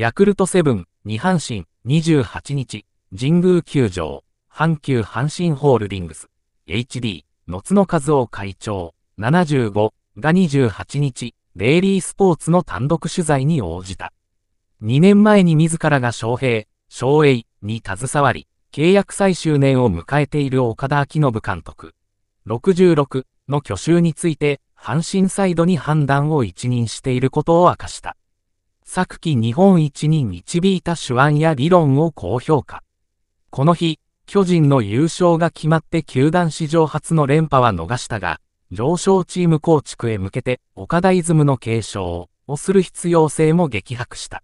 ヤクルトセブン、二阪神、28日、神宮球場、阪急阪神ホールディングス、HD、のつの和夫会長、75が28日、デイリースポーツの単独取材に応じた。2年前に自らが昌平、昌栄に携わり、契約最終年を迎えている岡田明信監督。66の去就について、阪神サイドに判断を一任していることを明かした。昨季日本一に導いた手腕や理論を高評価。この日、巨人の優勝が決まって球団史上初の連覇は逃したが、上昇チーム構築へ向けて岡田イズムの継承をする必要性も激白した。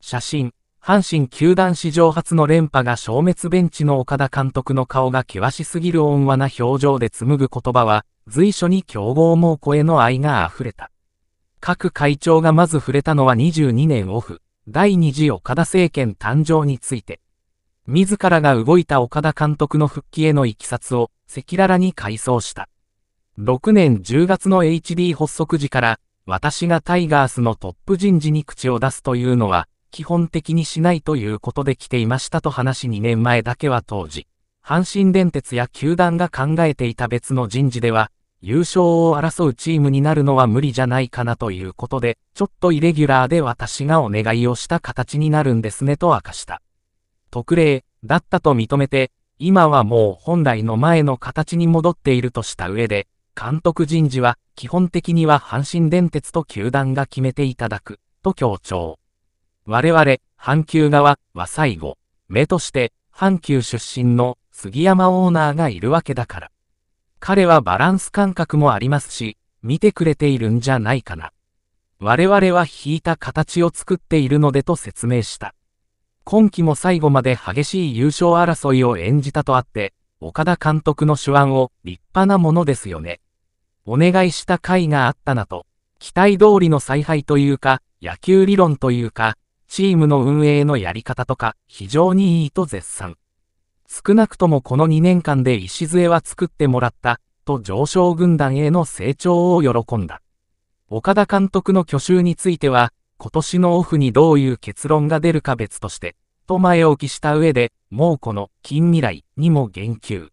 写真、阪神球団史上初の連覇が消滅ベンチの岡田監督の顔が険しすぎる温和な表情で紡ぐ言葉は、随所に競合猛虎への愛が溢れた。各会長がまず触れたのは22年オフ、第2次岡田政権誕生について、自らが動いた岡田監督の復帰へのいきさつを赤裸々に回想した。6年10月の h d 発足時から、私がタイガースのトップ人事に口を出すというのは、基本的にしないということで来ていましたと話し2年前だけは当時、阪神電鉄や球団が考えていた別の人事では、優勝を争うチームになるのは無理じゃないかなということで、ちょっとイレギュラーで私がお願いをした形になるんですねと明かした。特例だったと認めて、今はもう本来の前の形に戻っているとした上で、監督人事は基本的には阪神電鉄と球団が決めていただく、と強調。我々、阪急側は最後、目として、阪急出身の杉山オーナーがいるわけだから。彼はバランス感覚もありますし、見てくれているんじゃないかな。我々は引いた形を作っているのでと説明した。今季も最後まで激しい優勝争いを演じたとあって、岡田監督の手腕を立派なものですよね。お願いした回があったなと、期待通りの采配というか、野球理論というか、チームの運営のやり方とか、非常にいいと絶賛。少なくともこの2年間で礎は作ってもらった、と上昇軍団への成長を喜んだ。岡田監督の去就については、今年のオフにどういう結論が出るか別として、と前置きした上で、もうこの近未来にも言及。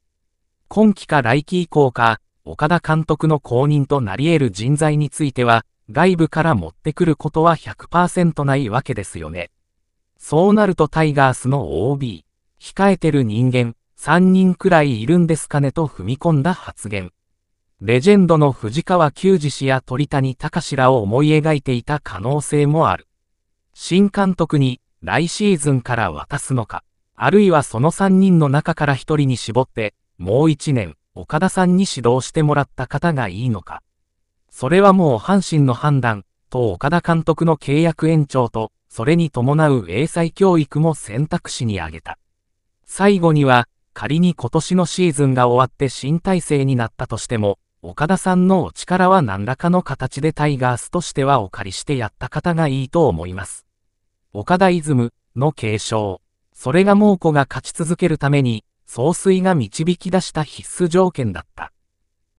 今期か来期以降か、岡田監督の後任となり得る人材については、外部から持ってくることは100%ないわけですよね。そうなるとタイガースの OB、控えてる人間、3人くらいいるんですかねと踏み込んだ発言。レジェンドの藤川球児氏や鳥谷隆らを思い描いていた可能性もある。新監督に来シーズンから渡すのか、あるいはその3人の中から1人に絞って、もう1年、岡田さんに指導してもらった方がいいのか。それはもう阪神の判断、と岡田監督の契約延長と、それに伴う英才教育も選択肢に挙げた。最後には、仮に今年のシーズンが終わって新体制になったとしても、岡田さんのお力は何らかの形でタイガースとしてはお借りしてやった方がいいと思います。岡田イズムの継承。それが猛虎が勝ち続けるために、総帥が導き出した必須条件だった。